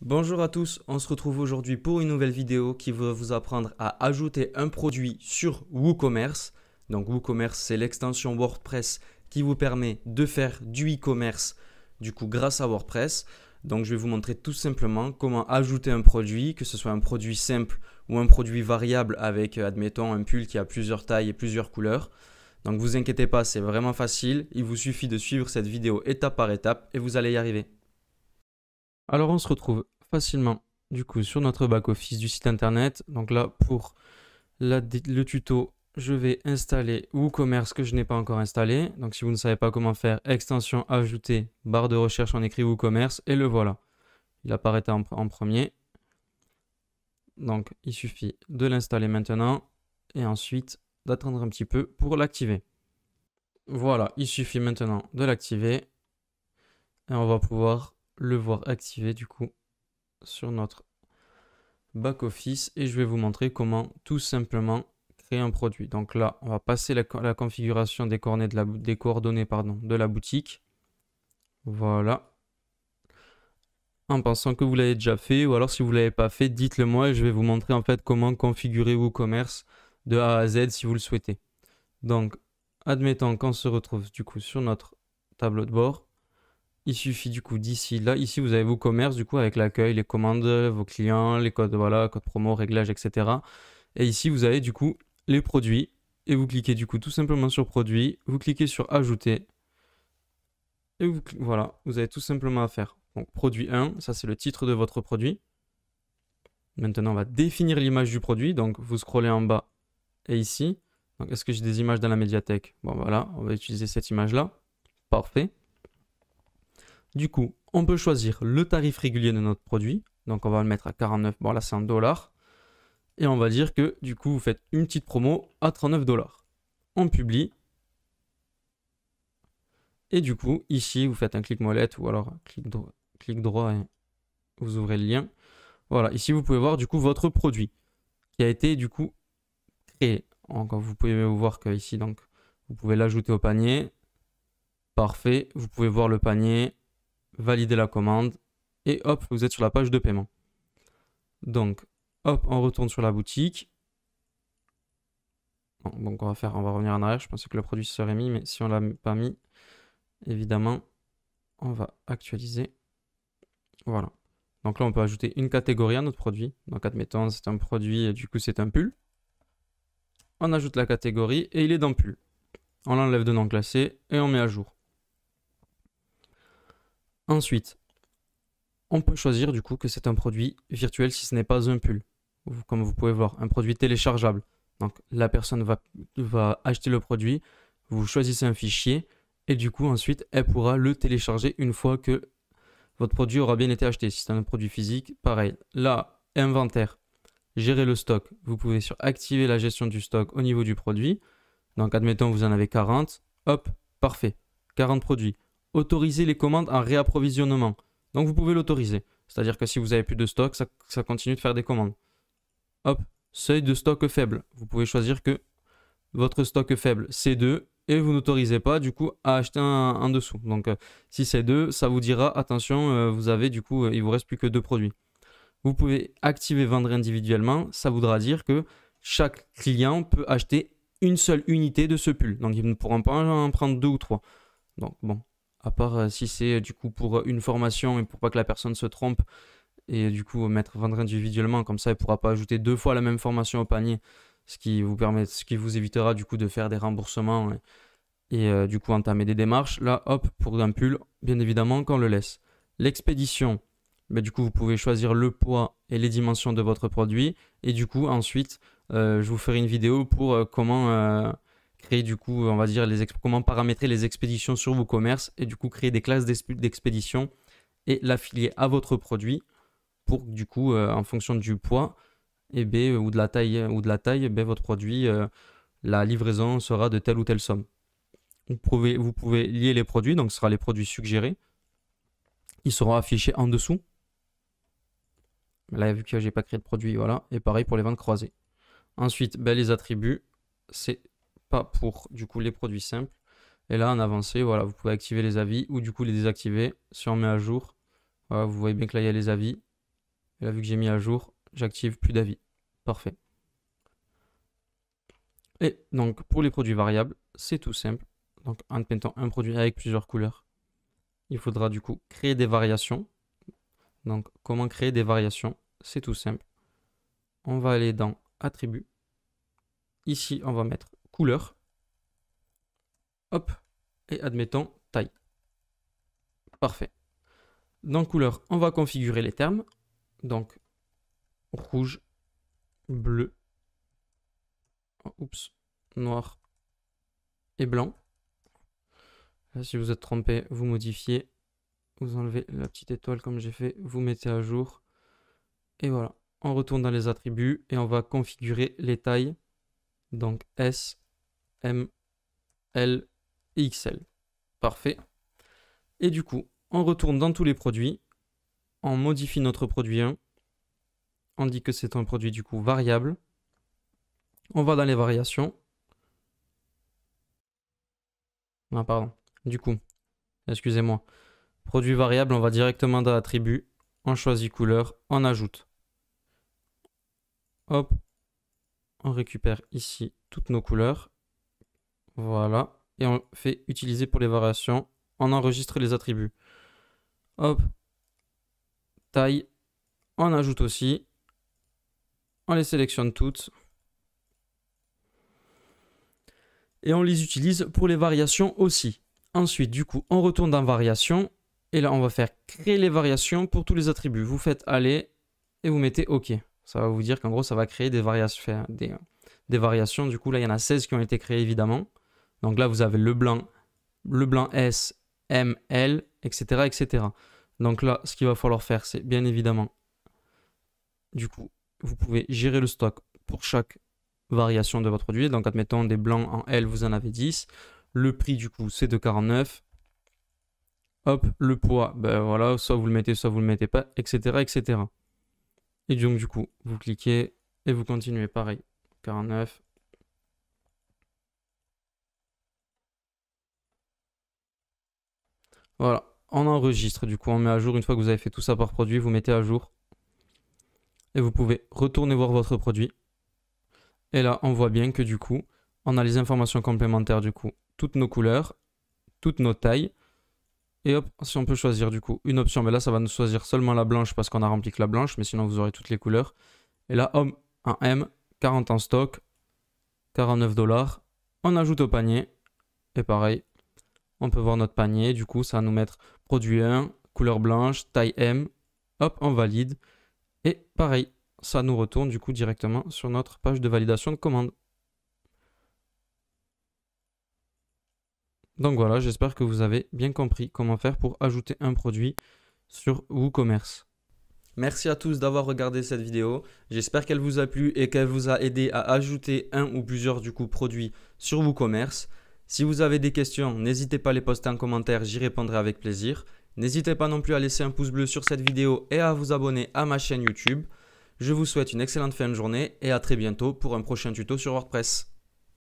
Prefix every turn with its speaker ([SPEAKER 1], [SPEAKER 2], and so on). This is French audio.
[SPEAKER 1] Bonjour à tous, on se retrouve aujourd'hui pour une nouvelle vidéo qui va vous apprendre à ajouter un produit sur WooCommerce. Donc WooCommerce, c'est l'extension WordPress qui vous permet de faire du e-commerce du coup grâce à WordPress. Donc je vais vous montrer tout simplement comment ajouter un produit, que ce soit un produit simple ou un produit variable avec, euh, admettons, un pull qui a plusieurs tailles et plusieurs couleurs. Donc vous inquiétez pas, c'est vraiment facile, il vous suffit de suivre cette vidéo étape par étape et vous allez y arriver. Alors on se retrouve facilement du coup sur notre back-office du site internet. Donc là pour le tuto, je vais installer WooCommerce que je n'ai pas encore installé. Donc si vous ne savez pas comment faire, extension ajouter, barre de recherche, en écrit WooCommerce et le voilà. Il apparaît en premier. Donc il suffit de l'installer maintenant et ensuite d'attendre un petit peu pour l'activer. Voilà, il suffit maintenant de l'activer et on va pouvoir le voir activé du coup sur notre back-office et je vais vous montrer comment tout simplement créer un produit. Donc là, on va passer la, configuration des, de la, des coordonnées pardon, de la boutique. Voilà. En pensant que vous l'avez déjà fait ou alors si vous ne l'avez pas fait, dites-le moi et je vais vous montrer en fait comment configurer WooCommerce de A à Z si vous le souhaitez. Donc, admettons qu'on se retrouve du coup sur notre tableau de bord. Il suffit du coup d'ici là. Ici, vous avez vos commerces du coup avec l'accueil, les commandes, vos clients, les codes, voilà, code promo, réglages, etc. Et ici, vous avez du coup les produits. Et vous cliquez du coup tout simplement sur produits. Vous cliquez sur ajouter. Et voilà, vous avez tout simplement à faire. Donc produit 1, ça c'est le titre de votre produit. Maintenant, on va définir l'image du produit. Donc vous scrollez en bas et ici. Est-ce que j'ai des images dans la médiathèque Bon voilà, on va utiliser cette image-là. Parfait. Du coup, on peut choisir le tarif régulier de notre produit. Donc on va le mettre à 49, bon là c'est en dollars. Et on va dire que du coup vous faites une petite promo à 39 dollars. On publie. Et du coup, ici, vous faites un clic molette ou alors clic, clic droit et vous ouvrez le lien. Voilà, ici vous pouvez voir du coup votre produit qui a été du coup créé. Encore, vous pouvez voir que ici donc vous pouvez l'ajouter au panier. Parfait, vous pouvez voir le panier, Valider la commande et hop, vous êtes sur la page de paiement. Donc, hop, on retourne sur la boutique. Bon, donc on va faire, on va revenir en arrière. Je pensais que le produit serait mis, mais si on l'a pas mis, évidemment, on va actualiser. Voilà. Donc là, on peut ajouter une catégorie à notre produit. Donc admettons, c'est un produit et du coup, c'est un pull. On ajoute la catégorie et il est dans pull. On l'enlève de non classé et on met à jour. Ensuite, on peut choisir du coup que c'est un produit virtuel si ce n'est pas un pull. Comme vous pouvez voir, un produit téléchargeable. Donc la personne va, va acheter le produit, vous choisissez un fichier et du coup ensuite elle pourra le télécharger une fois que votre produit aura bien été acheté. Si c'est un produit physique, pareil. Là, inventaire, gérer le stock. Vous pouvez sur activer la gestion du stock au niveau du produit. Donc admettons vous en avez 40, hop, parfait. 40 produits autoriser les commandes en réapprovisionnement. Donc vous pouvez l'autoriser. C'est-à-dire que si vous avez plus de stock, ça, continue de faire des commandes. Hop, seuil de stock faible. Vous pouvez choisir que votre stock faible, c'est 2 et vous n'autorisez pas du coup à acheter un, dessous. Donc euh, si c'est 2, ça vous dira attention, euh, vous avez du coup, euh, il vous reste plus que deux produits. Vous pouvez activer vendre individuellement, ça voudra dire que chaque client peut acheter une seule unité de ce pull. Donc ils ne pourront pas en prendre deux ou trois. Donc bon, à part euh, si c'est euh, du coup pour euh, une formation et pour pas que la personne se trompe et du coup mettre vendre individuellement comme ça elle pourra pas ajouter deux fois la même formation au panier ce qui vous permet ce qui vous évitera du coup de faire des remboursements et, du coup entamer des démarches là hop pour un pull bien évidemment qu'on le laisse l'expédition mais bah, du coup vous pouvez choisir le poids et les dimensions de votre produit et du coup ensuite je vous ferai une vidéo pour comment créer du coup, on va dire, les comment paramétrer les expéditions sur vos commerces et du coup créer des classes d'expédition et l'affilier à votre produit pour du coup, euh, en fonction du poids et eh B ben, euh, ou de la taille, euh, ou de la taille eh ben, votre produit, la livraison sera de telle ou telle somme. Vous pouvez, vous pouvez lier les produits, donc ce sera les produits suggérés. Ils seront affichés en dessous. Là, vu que je n'ai pas créé de produit, voilà. Et pareil pour les ventes croisées. Ensuite, ben, les attributs, c'est pas pour du coup les produits simples. Et là, en avancé, voilà, vous pouvez activer les avis ou du coup les désactiver. Si on met à jour, vous voyez bien que là, il y a les avis. Et là, vu que j'ai mis à jour, j'active plus d'avis. Parfait. Et donc, pour les produits variables, c'est tout simple. Donc, en peintant un produit avec plusieurs couleurs, il faudra du coup créer des variations. Donc, comment créer des variations C'est tout simple. On va aller dans Attributs. Ici, on va mettre couleur. Hop, et admettons taille. Parfait. Dans couleur, on va configurer les termes. Donc, rouge, bleu, oups, noir et blanc. Si vous êtes trompé, vous modifiez, vous enlevez la petite étoile comme j'ai fait, vous mettez à jour. Et voilà, on retourne dans les attributs et on va configurer les tailles. Donc S, M, L XL. Parfait. Et du coup, on retourne dans tous les produits, on modifie notre produit 1, on dit que c'est un produit du coup variable, on va dans les variations. Non, ah, pardon. Du coup, excusez-moi. Produit variable, on va directement dans attribut, on choisit couleur, on ajoute. Hop, on récupère ici toutes nos couleurs voilà. Et on fait utiliser pour les variations. On enregistre les attributs. Hop. Taille. On ajoute aussi. On les sélectionne toutes. Et on les utilise pour les variations aussi. Ensuite, du coup, on retourne dans variations. Et là, on va faire créer les variations pour tous les attributs. Vous faites aller et vous mettez OK. Ça va vous dire qu'en gros, ça va créer des variations, des variations. Du coup, là, il y en a 16 qui ont été créées, évidemment. Donc là, vous avez le blanc, le blanc S, M, L, etc., etc. Donc là, ce qu'il va falloir faire, c'est bien évidemment, du coup, vous pouvez gérer le stock pour chaque variation de votre produit. Donc admettons des blancs en L, vous en avez 10. Le prix du coup, c'est de 49. Hop, le poids, ben voilà, soit vous le mettez, soit vous le mettez pas, etc., etc. Et donc du coup, vous cliquez et vous continuez pareil. 49, Voilà, on enregistre du coup, on met à jour. Une fois que vous avez fait tout ça par produit, vous mettez à jour. Et vous pouvez retourner voir votre produit. Et là, on voit bien que du coup, on a les informations complémentaires du coup. Toutes nos couleurs, toutes nos tailles. Et hop, si on peut choisir du coup une option, mais ben là ça va nous choisir seulement la blanche parce qu'on a rempli que la blanche, mais sinon vous aurez toutes les couleurs. Et là, homme, un M, 40 en stock, 49 dollars. On ajoute au panier. Et pareil, on peut voir notre panier. Du coup, ça va nous mettre produit 1, couleur blanche, taille M. Hop, on valide. Et pareil, ça nous retourne du coup directement sur notre page de validation de commande. Donc voilà, j'espère que vous avez bien compris comment faire pour ajouter un produit sur WooCommerce. Merci à tous d'avoir regardé cette vidéo. J'espère qu'elle vous a plu et qu'elle vous a aidé à ajouter un ou plusieurs du coup produits sur WooCommerce. Si vous avez des questions, n'hésitez pas à les poster en commentaire, j'y répondrai avec plaisir. N'hésitez pas non plus à laisser un pouce bleu sur cette vidéo et à vous abonner à ma chaîne YouTube. Je vous souhaite une excellente fin de journée et à très bientôt pour un prochain tuto sur WordPress.